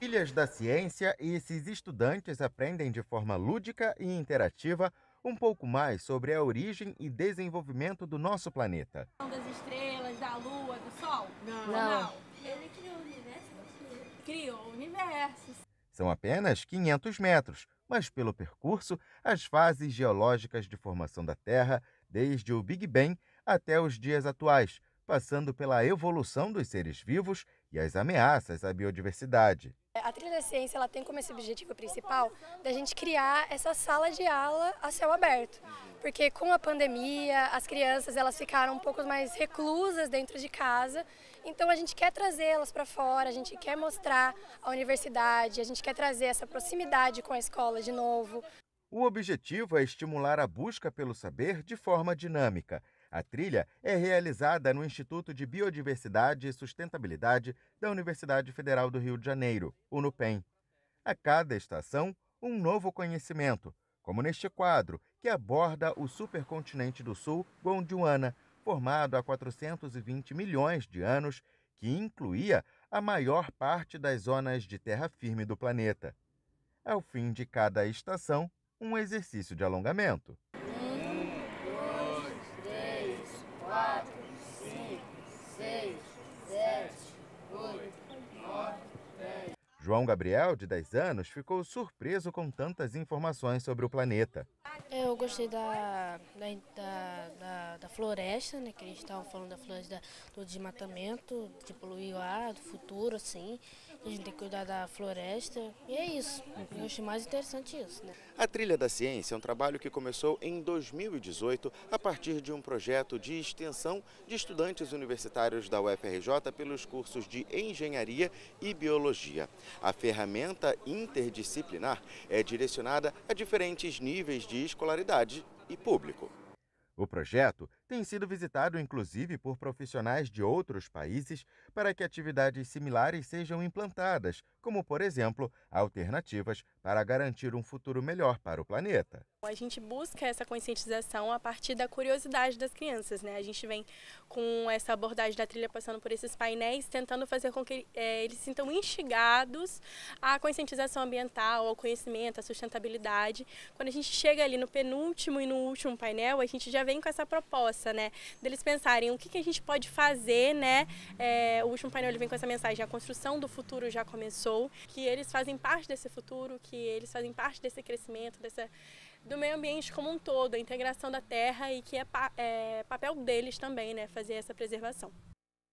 Filhas da Ciência e esses estudantes aprendem de forma lúdica e interativa um pouco mais sobre a origem e desenvolvimento do nosso planeta. Das estrelas, da lua, do sol? Não. Não. Não. Ele criou o universo? Criou o universo. São apenas 500 metros, mas pelo percurso, as fases geológicas de formação da Terra, desde o Big Bang até os dias atuais, passando pela evolução dos seres vivos e as ameaças à biodiversidade. A Trilha da Ciência ela tem como esse objetivo principal da gente criar essa sala de aula a céu aberto. Porque com a pandemia, as crianças elas ficaram um pouco mais reclusas dentro de casa, então a gente quer trazê-las para fora, a gente quer mostrar a universidade, a gente quer trazer essa proximidade com a escola de novo. O objetivo é estimular a busca pelo saber de forma dinâmica a trilha é realizada no Instituto de Biodiversidade e Sustentabilidade da Universidade Federal do Rio de Janeiro, o A cada estação, um novo conhecimento, como neste quadro, que aborda o supercontinente do Sul, Gondwana, formado há 420 milhões de anos, que incluía a maior parte das zonas de terra firme do planeta. Ao fim de cada estação, um exercício de alongamento. João Gabriel, de 10 anos, ficou surpreso com tantas informações sobre o planeta. É, eu gostei da, da, da, da, floresta, né? Que eles estavam falando da floresta do desmatamento, de poluir o ar, do futuro, assim. A gente tem que cuidar da floresta. E é isso. Uhum. Eu achei mais interessante isso, né? A Trilha da Ciência é um trabalho que começou em 2018 a partir de um projeto de extensão de estudantes universitários da UFRJ pelos cursos de Engenharia e Biologia. A ferramenta interdisciplinar é direcionada a diferentes níveis de escolaridade e público. O projeto tem sido visitado inclusive por profissionais de outros países para que atividades similares sejam implantadas, como, por exemplo, alternativas para garantir um futuro melhor para o planeta. A gente busca essa conscientização a partir da curiosidade das crianças, né? A gente vem com essa abordagem da trilha passando por esses painéis, tentando fazer com que é, eles se sintam instigados à conscientização ambiental, ao conhecimento, à sustentabilidade. Quando a gente chega ali no penúltimo e no último painel, a gente já vem com essa proposta né? Deles pensarem o que, que a gente pode fazer, né? É, o último painel ele vem com essa mensagem: a construção do futuro já começou, que eles fazem parte desse futuro, que eles fazem parte desse crescimento, dessa do meio ambiente como um todo, a integração da terra e que é, é papel deles também, né, fazer essa preservação.